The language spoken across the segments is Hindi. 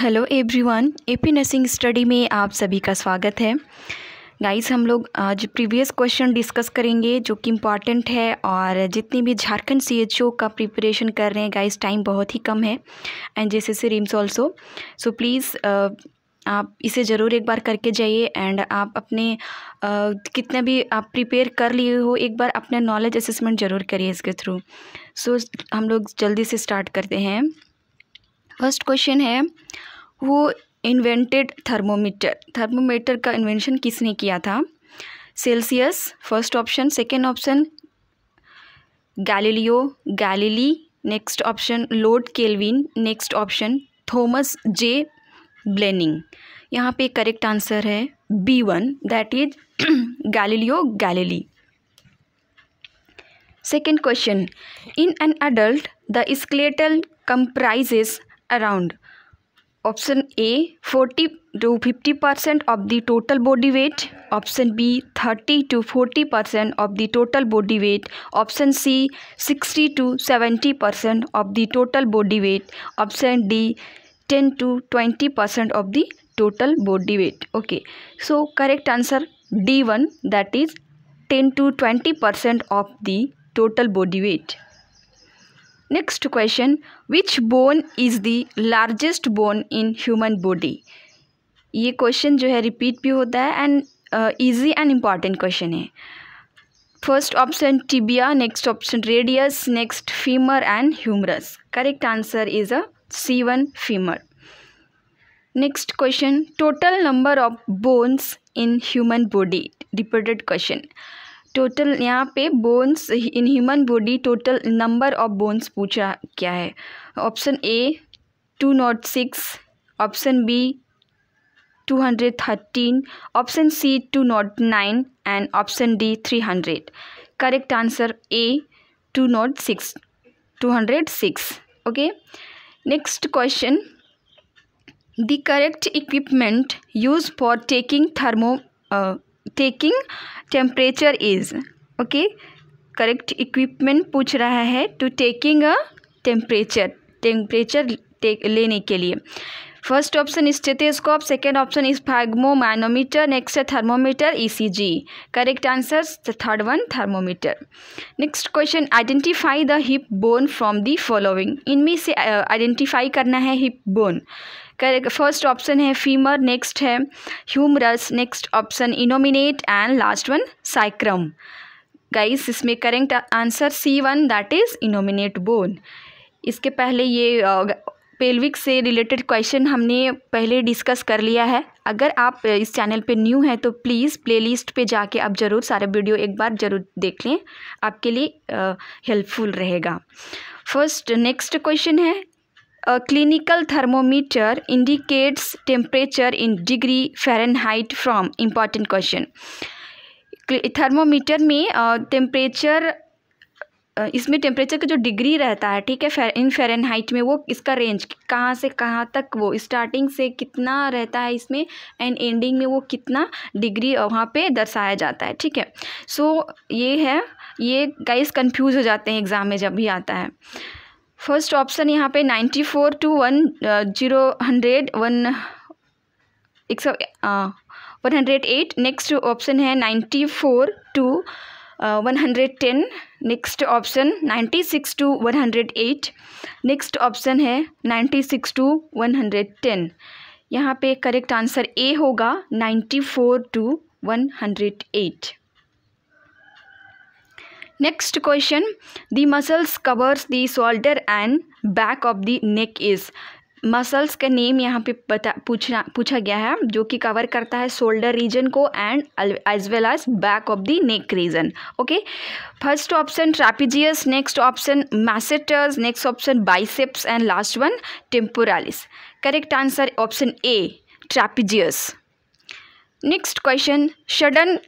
Hello everyone AP nursing study में आप सभी का स्वागत है गाइस हम लोग आज प्रीवियस क्वेश्चन डिस्कस करेंगे जो कि इम्पॉर्टेंट है और जितनी भी झारखंड सीएचओ का प्रिपरेशन कर रहे हैं गाइस टाइम बहुत ही कम है एंड जैसे से रिम्स ऑल्सो सो प्लीज़ आप इसे ज़रूर एक बार करके जाइए एंड आप अपने आ, कितने भी आप प्रिपेयर कर लिए हो एक बार अपना नॉलेज असेसमेंट ज़रूर करिए इसके थ्रू सो so, हम लोग जल्दी से स्टार्ट करते हैं फर्स्ट क्वेश्चन है वो इन्वेंटेड थर्मोमीटर थर्मोमीटर का इन्वेंशन किसने किया था Celsius first option second option Galileo Galilei next option Lord Kelvin next option Thomas J Blenning यहाँ पे करेक्ट आंसर है B one that is Galileo Galilei second question in an adult the skeletal comprises around option A forty to fifty percent of the total body weight option B thirty to forty percent of the total body weight option C sixty to seventy percent of the total body weight option D ten to twenty percent of the total body weight okay so correct answer D one that is ten to twenty percent of the total body weight next question which bone is the largest bone in human body ये क्वेश्चन जो है रिपीट भी होता है and easy and important question है first option tibia next option radius next femur and humerus correct answer is a C one femur next question total number of bones in human body repeated question total यहाँ पे bones in human body total number of bones पूछा क्या है option A two nought six option B two hundred thirteen option C two nought nine and option D three hundred correct answer A two nought six two hundred six okay next question the correct equipment use for taking thermo taking temperature is okay correct equipment पूछ रहा है to taking a temperature temperature लेने के लिए first option stethoscope second option is sphygmomanometer next है thermometer ECG correct answer third one thermometer next question identify the hip bone from the following इनमें से आइडेंटिफाई करना है hip bone correct first option है फीमर नेक्स्ट है humerus next option innominate and last one sacrum guys इसमें correct answer C one that is innominate bone इसके पहले ये पेल्विक से रिलेटेड क्वेश्चन हमने पहले डिस्कस कर लिया है अगर आप इस चैनल पे न्यू हैं तो प्लीज़ प्लेलिस्ट पे जाके आप ज़रूर सारे वीडियो एक बार ज़रूर देख लें आपके लिए हेल्पफुल रहेगा फर्स्ट नेक्स्ट क्वेश्चन है clinical thermometer indicates temperature in degree Fahrenheit from important question thermometer में टेम्परेचर इसमें टेम्परेचर का जो डिग्री रहता है ठीक है इन फ़ारेनहाइट में वो इसका रेंज कहाँ से कहाँ तक वो स्टार्टिंग से कितना रहता है इसमें एंड एंडिंग में वो कितना डिग्री वहाँ पे दर्शाया जाता है ठीक है सो so, ये है ये गाइस कंफ्यूज हो जाते हैं एग्ज़ाम में जब भी आता है फर्स्ट ऑप्शन यहाँ पे ninety four to one zero hundred one एक सौ one hundred eight next option है ninety four to one hundred ten next option ninety six to one hundred eight next option है ninety six to one hundred ten यहाँ पे करेक्ट आंसर ए होगा ninety four to one hundred eight next question the muscles covers the shoulder and back of the neck is muscles का नेम यहाँ पे बता पूछना पूछा गया है जो कि कवर करता है शोल्डर रीजन को and as well as back of the neck region okay first option trapezius next option masseters next option biceps and last one temporalis correct answer option A trapezius next question sudden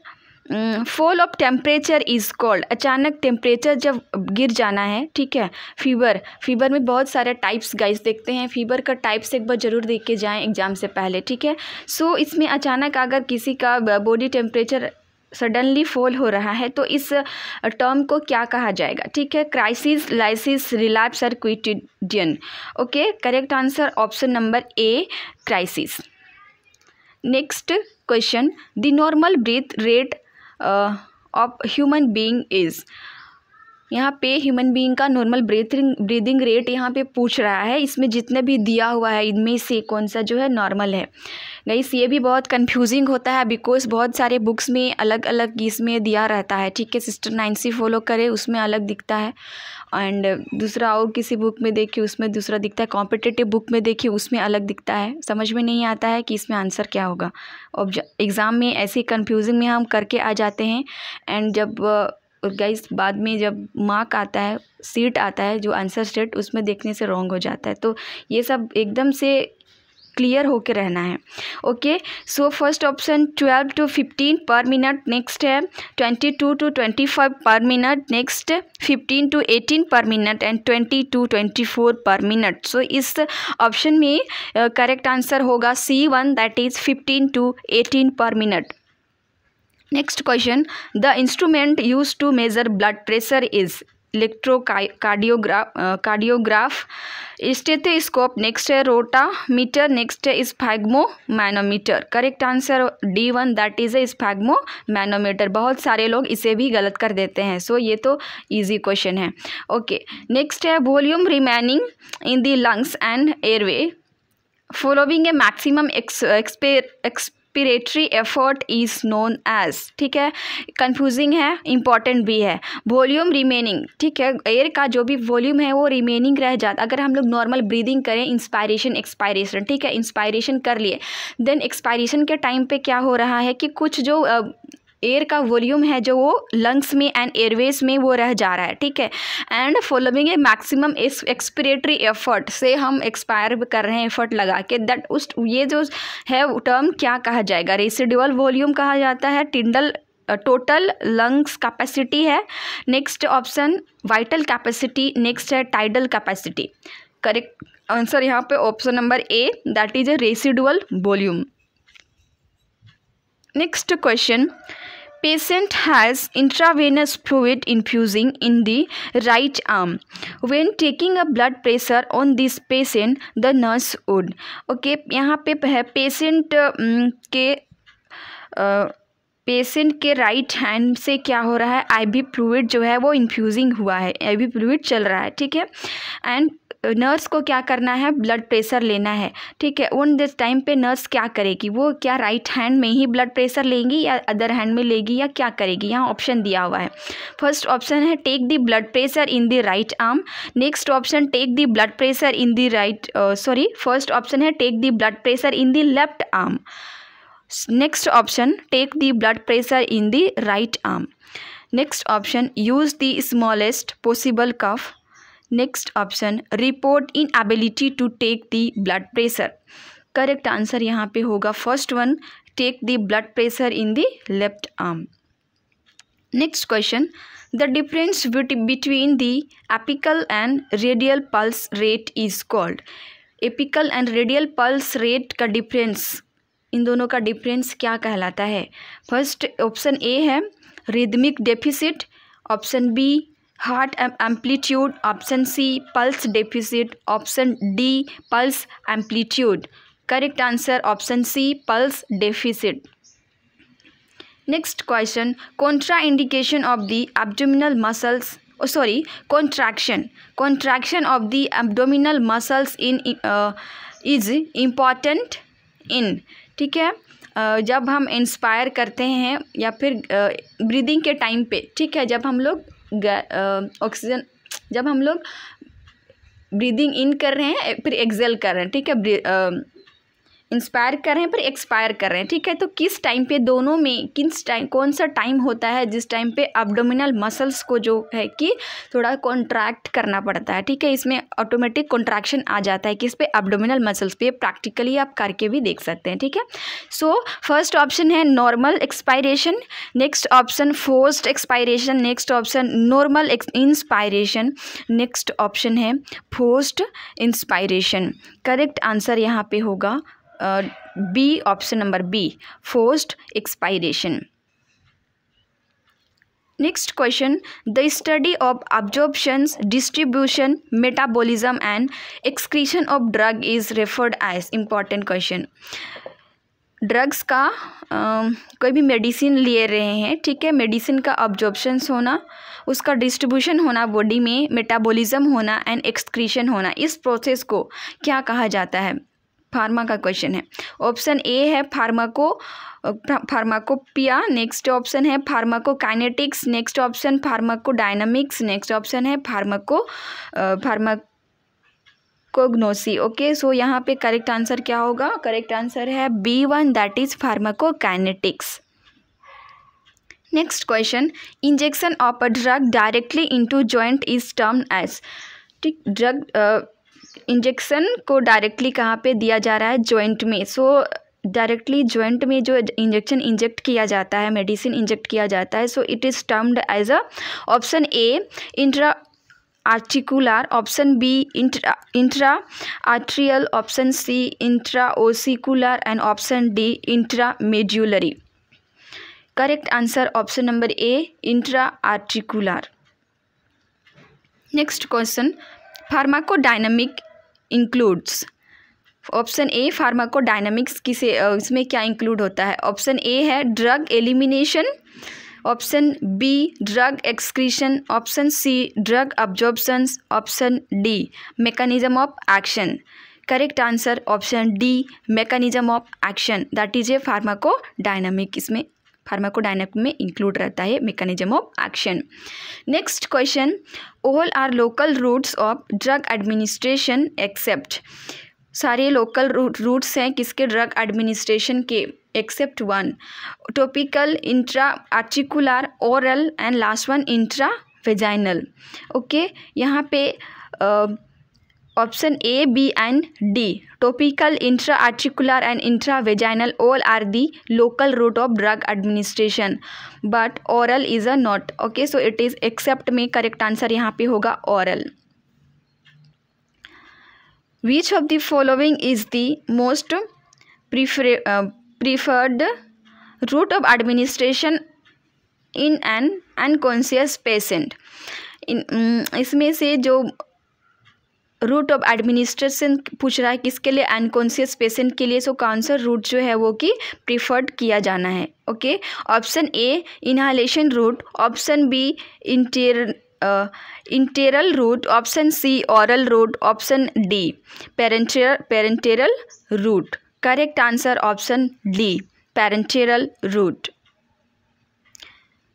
fall of temperature is called अचानक टेम्परेचर जब गिर जाना है ठीक है फीवर फीवर में बहुत सारे टाइप्स गाइस देखते हैं फीवर का टाइप्स एक बार ज़रूर देख के जाएँ एग्ज़ाम से पहले ठीक है सो so, इसमें अचानक अगर किसी का बॉडी टेम्परेचर सडनली फॉल हो रहा है तो इस टर्म को क्या कहा जाएगा ठीक है क्राइसिस लाइसिस रिलैप्स और quotidian okay correct answer option number A crisis next question the normal breath rate uh, of human being is यहाँ पे ह्यूमन बीइंग का नॉर्मल ब्रीथिंग ब्रीदिंग रेट यहाँ पे पूछ रहा है इसमें जितने भी दिया हुआ है इनमें से कौन सा जो है नॉर्मल है गाइस ये भी बहुत कंफ्यूजिंग होता है बिकॉज बहुत सारे बुक्स में अलग अलग इसमें दिया रहता है ठीक है सिस्टर सी फॉलो करे उसमें अलग दिखता है एंड दूसरा और किसी बुक में देखिए उसमें दूसरा दिखता है कॉम्पिटेटिव बुक में देखिए उसमें अलग दिखता है समझ में नहीं आता है कि इसमें आंसर क्या होगा एग्ज़ाम में ऐसे कन्फ्यूजिंग में हम करके आ जाते हैं एंड जब और गाइस बाद में जब मार्क आता है सीट आता है जो आंसर सेट उसमें देखने से रॉन्ग हो जाता है तो ये सब एकदम से क्लियर होके रहना है okay so first option twelve to fifteen per minute next है twenty two to twenty five per minute next fifteen to eighteen per minute and twenty to twenty four per minute so इस ऑप्शन में करेक्ट आंसर होगा C one that is fifteen to eighteen per minute next question the instrument use to measure blood pressure is electrocardiograph cardiograph stethoscope next है रोटामीटर नेक्स्ट है manometer correct answer D one that is a manometer बहुत सारे लोग इसे भी गलत कर देते हैं सो so, ये तो इजी क्वेश्चन है ओके नेक्स्ट है volume remaining in the lungs and airway following a maximum ex एक्सपे ex respiratory effort is known as ठीक है कंफ्यूजिंग है इंपॉर्टेंट भी है वॉल्यूम रिमेनिंग ठीक है एयर का जो भी वॉल्यूम है वो रिमेनिंग रह जाता अगर हम लोग नॉर्मल ब्रीदिंग करें इंस्पायरेशन एक्सपायरेशन ठीक है इंस्पायरेशन कर लिए देन एक्सपायरेशन के टाइम पे क्या हो रहा है कि कुछ जो एयर का वॉल्यूम है जो वो लंग्स में एंड एयरवेज में वो रह जा रहा है ठीक है and following a maximum expiratory effort से हम एक्सपायर कर रहे हैं एफर्ट लगा के दैट उस ये जो है टर्म क्या कहा जाएगा रेसिडुअल वॉल्यूम कहा जाता है टिंडल टोटल लंग्स कैपेसिटी है next option vital capacity next है टाइडल कैपेसिटी करेक्ट आंसर यहाँ पे option number A that is a residual volume next question patient has intravenous fluid infusing in the right arm when taking a blood pressure on this patient the nurse would okay यहाँ पे है patient के uh, पेशेंट के राइट हैंड से क्या हो रहा है आईवी फ्लूइड जो है वो इन्फ्यूजिंग हुआ है आईवी फ्लूइड चल रहा है ठीक है एंड नर्स को क्या करना है ब्लड प्रेशर लेना है ठीक है उन दिस टाइम पे नर्स क्या करेगी वो क्या राइट हैंड में ही ब्लड प्रेशर लेंगी या अदर हैंड में लेगी या क्या करेगी यहाँ ऑप्शन दिया हुआ है फर्स्ट ऑप्शन है take the blood pressure in the right arm next option take the blood pressure in the right sorry first option है take the blood pressure in the left arm next option take the blood pressure in the right arm next option use the smallest possible cuff next option report inability to take the blood pressure correct answer यहाँ पे होगा first one take the blood pressure in the left arm next question the difference between the apical and radial pulse rate is called apical and radial pulse rate का डिफरेंस इन दोनों का डिफरेंस क्या कहलाता है फर्स्ट ऑप्शन ए है rhythmic deficit option B heart amplitude option C pulse deficit option D pulse amplitude correct answer option C pulse deficit next question contraindication of the abdominal muscles sorry contraction contraction of the abdominal muscles in is important in ठीक है जब हम इंस्पायर करते हैं या फिर ब्रीदिंग के टाइम पे ठीक है जब हम लोग ऑक्सीजन जब हम लोग ब्रीदिंग इन कर रहे हैं फिर एक्सेल कर रहे हैं ठीक है इंस्पायर कर रहे हैं पर एक्सपायर कर रहे हैं ठीक है तो किस टाइम पे दोनों में किस टाइम कौन सा टाइम होता है जिस टाइम पे अब्डोमिनल मसल्स को जो है कि थोड़ा कॉन्ट्रैक्ट करना पड़ता है ठीक है इसमें ऑटोमेटिक कॉन्ट्रैक्शन आ जाता है किस पे अब्डोमिनल मसल्स पे प्रैक्टिकली आप करके भी देख सकते हैं ठीक है सो फर्स्ट ऑप्शन है normal expiration next option forced expiration next option normal inspiration next option है फोर्स्ड इंस्पायरेशन करेक्ट आंसर यहाँ पर होगा B option number B forced expiration next question the study of absorption distribution metabolism and excretion of drug is referred as important question drugs का आ, कोई भी मेडिसिन ले रहे हैं ठीक है मेडिसिन का ऑब्जॉर्बशंस होना उसका डिस्ट्रीब्यूशन होना बॉडी में मेटाबॉलिज्म होना एंड एक्सक्रीशन होना इस प्रोसेस को क्या कहा जाता है फार्मा का क्वेश्चन है ऑप्शन ए है फार्माको फार्माकोपिया नेक्स्ट ऑप्शन है pharmacokinetics next option dynamics next option है फार्माको फार्माकोग्नोसी ओके सो यहाँ पे करेक्ट आंसर क्या होगा करेक्ट आंसर है B one that is pharmacokinetics next question injection of a drug directly into joint is term as ठीक ड्रग इंजेक्शन को डायरेक्टली कहाँ पे दिया जा रहा है जॉइंट में सो डायरेक्टली जॉइंट में जो इंजेक्शन इंजेक्ट किया जाता है मेडिसिन इंजेक्ट किया जाता है so it is termed as a option A intra articular option B intra intra arterial option C intra ossicular and option D intra medullary correct answer option number A intra articular next question pharmacodynamic includes option A pharmacodynamics किसे इसमें क्या इंक्लूड होता है ऑप्शन ए है drug elimination option B drug excretion option C drug absorptions option D mechanism of action correct answer option D mechanism of action that is a dynamic इसमें फार्माकोडाइनमिक में इंक्लूड रहता है mechanism of action next question all are local routes of drug administration except सारे लोकल रूट्स हैं किसके ड्रग एडमिनिस्ट्रेशन के except one topical intra articular oral and last one intra vaginal okay यहाँ पे uh, option A B and D topical intra articular and intra vaginal all are the local route of drug administration but ऑरल is a not okay so it is except में करेक्ट आंसर यहाँ पे होगा oral which of the following is the most preferred route of administration in an unconscious patient इसमें से जो रूट ऑफ एडमिनिस्ट्रेशन पूछ रहा है किसके लिए अनकॉन्सियस पेशेंट के लिए सो कौन सा रूट जो है वो कि प्रिफर्ड किया जाना है okay option A inhalation route option B enter enteral route option C oral route option D parenter parenteral route correct answer option D parenteral route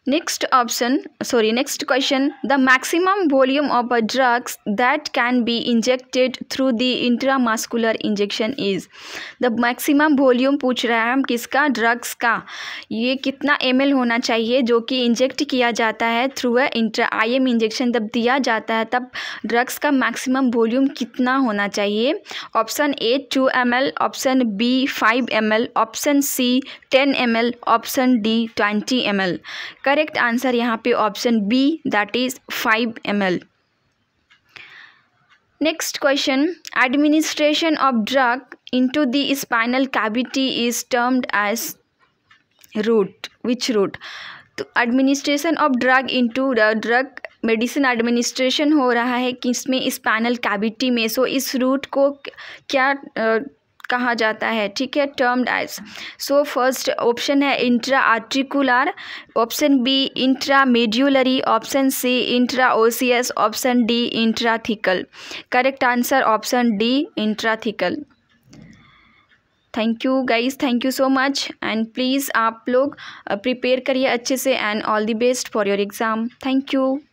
Next option, sorry, next question. The maximum volume of a drugs that can be injected through the intramuscular injection is. The maximum volume पूछ रहा है हम किसका ड्रग्स का ये कितना एम होना चाहिए जो कि इंजेक्ट किया जाता है through a intra I M injection जब दिया जाता है तब ड्रग्स का मैक्सिमम वॉल्यूम कितना होना चाहिए option A two M L option B five M L option C ten M L option D twenty M L correct answer यहाँ पे option B that is five M next question administration of drug into the spinal cavity is termed as route which route तो administration of drug into drug medicine administration हो रहा है कि इसमें स्पाइनल कैविटी में सो इस रूट को क्या कहा जाता है ठीक है termed as so first option है intra articular option B intra medullary option C intra osseous option D intrathecal correct answer option D intrathecal thank you guys thank you so much and please आप लोग प्रिपेयर करिए अच्छे से and all the best for your exam thank you